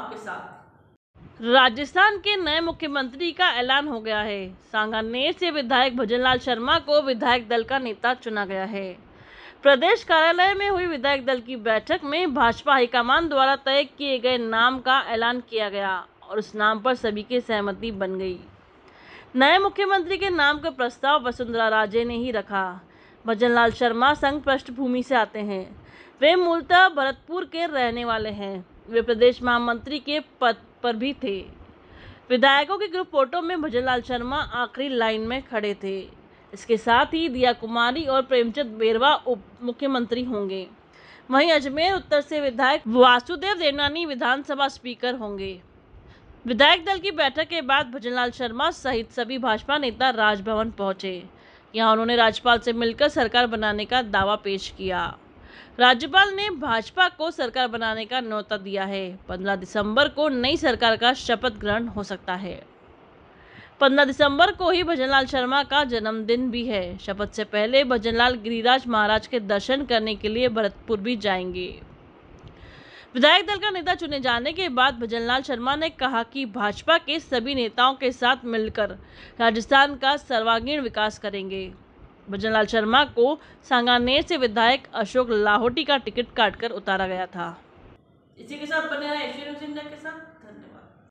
आपके साथ राजस्थान के नए मुख्यमंत्री का ऐलान हो गया है सांगानेर से विधायक भजनलाल शर्मा को विधायक दल का नेता चुना गया है प्रदेश कार्यालय में हुई विधायक दल की बैठक में भाजपा हाईकमान द्वारा तय किए गए नाम का ऐलान किया गया और उस नाम पर सभी की सहमति बन गई नए मुख्यमंत्री के नाम का प्रस्ताव वसुंधरा राजे ने ही रखा भजनलाल शर्मा संघ पृष्ठभूमि से आते हैं वे मूलतः भरतपुर के रहने वाले हैं वे प्रदेश महामंत्री के पद पर भी थे विधायकों के ग्रुप फोटो में भजनलाल शर्मा आखिरी लाइन में खड़े थे इसके साथ ही दिया कुमारी और प्रेमचंद बेरवा उप मुख्यमंत्री होंगे वहीं अजमेर उत्तर से विधायक वासुदेव देवनानी विधानसभा स्पीकर होंगे विधायक दल की बैठक के बाद भजनलाल शर्मा सहित सभी भाजपा नेता राजभवन पहुंचे यहां उन्होंने राज्यपाल से मिलकर सरकार बनाने का दावा पेश किया राज्यपाल ने भाजपा को सरकार बनाने का न्योता दिया है 15 दिसंबर को नई सरकार का शपथ ग्रहण हो सकता है 15 दिसंबर को ही भजनलाल शर्मा का जन्मदिन भी है शपथ से पहले भजनलाल गिरिराज महाराज के दर्शन करने के लिए भरतपुर भी जाएंगे विधायक दल का नेता चुने जाने के बाद भजनलाल शर्मा ने कहा कि भाजपा के सभी नेताओं के साथ मिलकर राजस्थान का सर्वांगीण विकास करेंगे भजनलाल शर्मा को सांगानेर से विधायक अशोक लाहौटी का टिकट काटकर उतारा गया था इसी के साथ बने रहे के साथ धन्यवाद